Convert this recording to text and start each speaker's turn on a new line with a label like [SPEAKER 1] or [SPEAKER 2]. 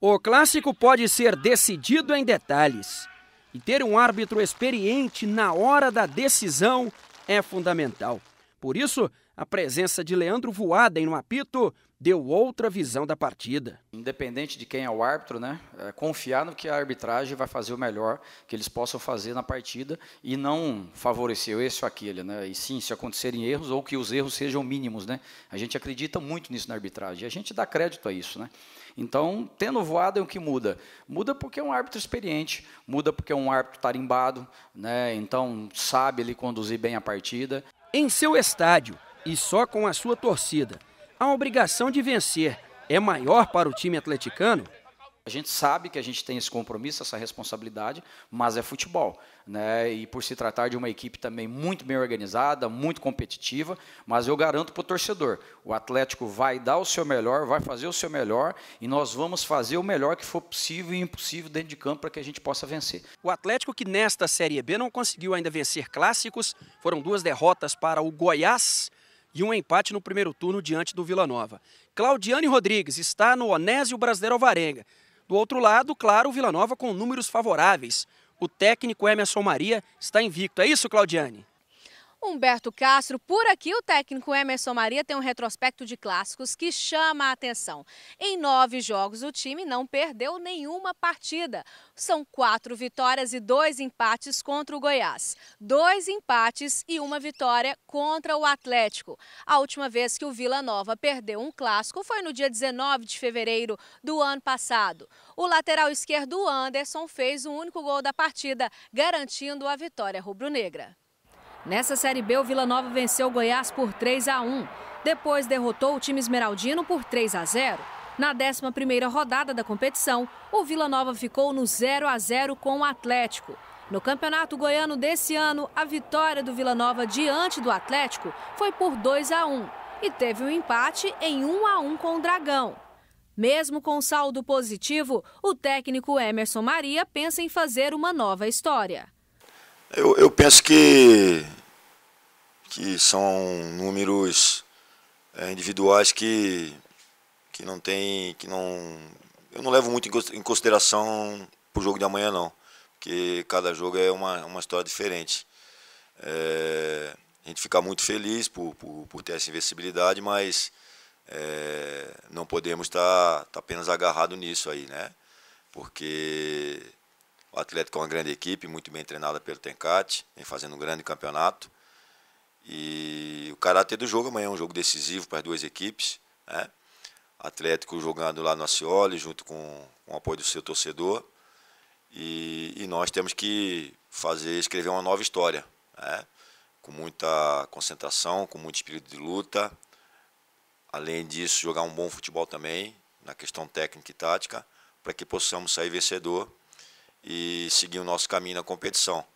[SPEAKER 1] O clássico pode ser decidido em detalhes. E ter um árbitro experiente na hora da decisão é fundamental. Por isso, a presença de Leandro em no apito deu outra visão da partida. Independente de quem
[SPEAKER 2] é o árbitro, né, é confiar no que a arbitragem vai fazer o melhor que eles possam fazer na partida e não favorecer esse ou aquele, né? E sim, se acontecerem erros ou que os erros sejam mínimos, né? A gente acredita muito nisso na arbitragem, a gente dá crédito a isso, né? Então, tendo voado é o que muda. Muda porque é um árbitro experiente, muda porque é um árbitro tarimbado, né? Então, sabe ele conduzir bem a partida. Em seu estádio e só com a sua torcida, a obrigação de vencer é maior para o time atleticano? A gente sabe que a gente tem esse compromisso, essa responsabilidade, mas é futebol. Né? E por se tratar de uma equipe também muito bem organizada, muito competitiva, mas eu garanto para o torcedor: o Atlético vai dar o seu melhor, vai fazer o seu melhor e nós vamos fazer o
[SPEAKER 1] melhor que for possível e impossível dentro de campo para que a gente possa vencer. O Atlético, que nesta Série B não conseguiu ainda vencer clássicos, foram duas derrotas para o Goiás e um empate no primeiro turno diante do Vila Nova. Claudiane Rodrigues está no Onésio Brasileiro Alvarenga. Do outro lado, claro, o Vila Nova com números favoráveis. O técnico Emerson Maria está invicto. É isso, Claudiane?
[SPEAKER 3] Humberto Castro. Por aqui, o técnico Emerson Maria tem um retrospecto de clássicos que chama a atenção. Em nove jogos, o time não perdeu nenhuma partida. São quatro vitórias e dois empates contra o Goiás, dois empates e uma vitória contra o Atlético. A última vez que o Vila Nova perdeu um clássico foi no dia 19 de fevereiro do ano passado. O lateral esquerdo Anderson fez o único gol da partida, garantindo a vitória rubro-negra. Nessa Série B, o Vila Nova venceu o Goiás por 3 a 1. Depois derrotou o time esmeraldino por 3 a 0. Na 11ª rodada da competição, o Vila Nova ficou no 0 a 0 com o Atlético. No Campeonato Goiano desse ano, a vitória do Vila Nova diante do Atlético foi por 2 a 1 e teve um empate em 1 a 1 com o Dragão. Mesmo com saldo positivo, o técnico Emerson Maria pensa em fazer uma nova história.
[SPEAKER 4] eu, eu penso que que são números é, individuais que, que não tem. que não. Eu não levo muito em consideração para o jogo de amanhã não. Porque cada jogo é uma, uma história diferente. É, a gente fica muito feliz por, por, por ter essa invencibilidade, mas é, não podemos estar tá, tá apenas agarrado nisso aí, né? Porque o Atlético é uma grande equipe, muito bem treinada pelo Tencate, vem fazendo um grande campeonato. E o caráter do jogo amanhã é um jogo decisivo para as duas equipes. Né? Atlético jogando lá no Acioli, junto com, com o apoio do seu torcedor. E, e, nós temos que fazer, escrever uma nova história, né? com muita concentração, com muito espírito de luta. Além disso, jogar um bom futebol também, na questão técnica e tática, para que possamos sair vencedor e seguir o nosso caminho na competição.